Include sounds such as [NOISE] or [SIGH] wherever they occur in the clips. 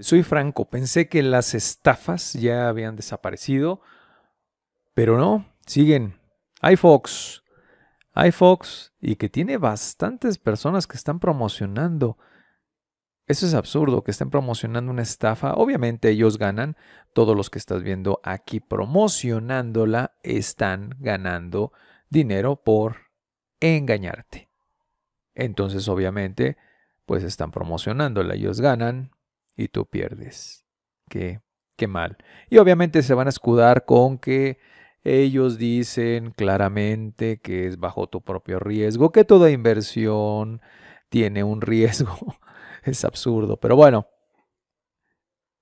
Soy franco, pensé que las estafas ya habían desaparecido, pero no, siguen. iFox, iFox, y que tiene bastantes personas que están promocionando. Eso es absurdo, que estén promocionando una estafa. Obviamente ellos ganan, todos los que estás viendo aquí promocionándola están ganando dinero por engañarte. Entonces obviamente pues están promocionándola, ellos ganan, y tú pierdes. Qué, qué mal. Y obviamente se van a escudar con que ellos dicen claramente que es bajo tu propio riesgo, que toda inversión tiene un riesgo. [LAUGHS] Es absurdo, pero bueno.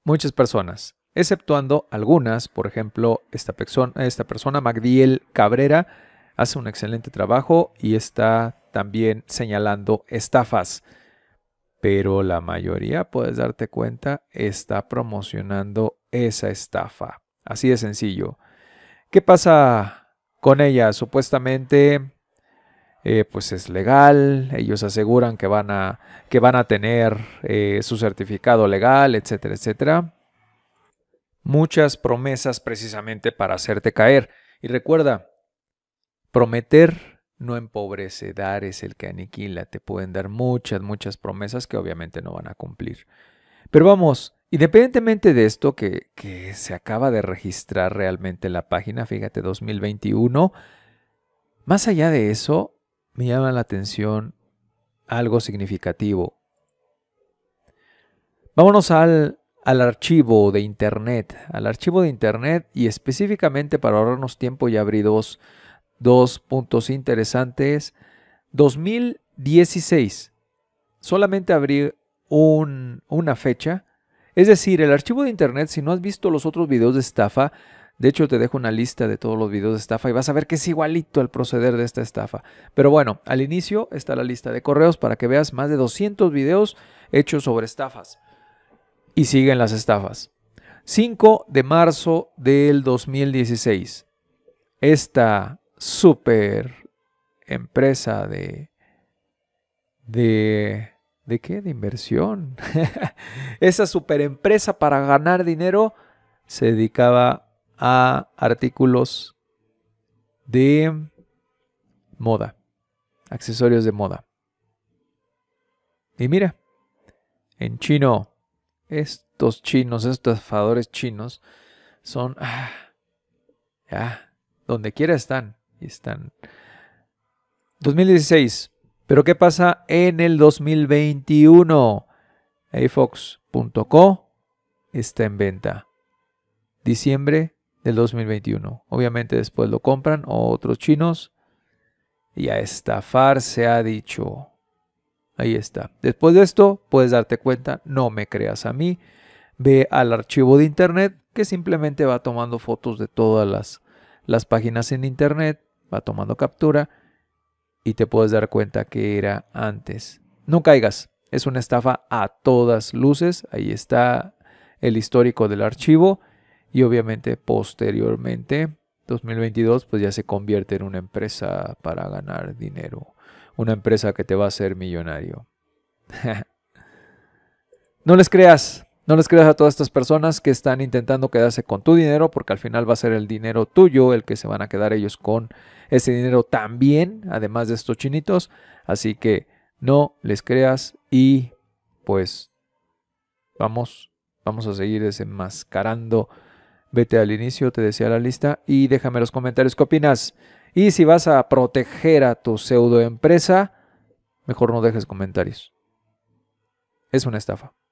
Muchas personas, exceptuando algunas, por ejemplo, esta, persona, esta persona, Magdiel Cabrera, hace un excelente trabajo y está también señalando estafas pero la mayoría, puedes darte cuenta, está promocionando esa estafa. Así de sencillo. ¿Qué pasa con ella? Supuestamente, eh, pues es legal, ellos aseguran que van a, que van a tener eh, su certificado legal, etcétera, etcétera. Muchas promesas precisamente para hacerte caer. Y recuerda, prometer no empobrece, dar es el que aniquila. Te pueden dar muchas, muchas promesas que obviamente no van a cumplir. Pero vamos, independientemente de esto que, se acaba de registrar realmente la página, fíjate, 2021, más allá de eso, me llama la atención algo significativo. Vámonos al, al archivo de Internet, al archivo de Internet y específicamente para ahorrarnos tiempo y abrí dos Dos puntos interesantes. 2016. Solamente abrir una fecha. Es decir, el archivo de internet, si no has visto los otros videos de estafa, de hecho te dejo una lista de todos los videos de estafa y vas a ver que es igualito el proceder de esta estafa. Pero bueno, al inicio está la lista de correos para que veas más de 200 videos hechos sobre estafas. Y siguen las estafas. 5 de marzo del 2016. Esta super empresa de... de ¿De qué? De inversión. [LAUGHS] Esa super empresa para ganar dinero se dedicaba a artículos de moda, accesorios de moda. Y mira, en chino, estos chinos, estos estafadores chinos son, ah, ya, donde quiera están están. 2016. Pero ¿qué pasa en el 2021? afox.co está en venta. Diciembre del 2021. Obviamente después lo compran otros chinos. Y a estafar se ha dicho. Ahí está. Después de esto, puedes darte cuenta, no me creas a mí. Ve al archivo de internet que simplemente va tomando fotos de todas las, las páginas en internet va tomando captura y te puedes dar cuenta que era antes. No caigas, es una estafa a todas luces. Ahí está el histórico del archivo y obviamente posteriormente 2022 pues ya se convierte en una empresa para ganar dinero, una empresa que te va a hacer millonario. [LAUGHS] no les creas, no les creas a todas estas personas que están intentando quedarse con tu dinero, porque al final va a ser el dinero tuyo el que se van a quedar ellos con ese dinero también, además de estos chinitos. Así que no les creas y pues vamos, vamos a seguir desenmascarando. Vete al inicio, te decía la lista y déjame los comentarios qué opinas. Y si vas a proteger a tu pseudo empresa, mejor no dejes comentarios. Es una estafa.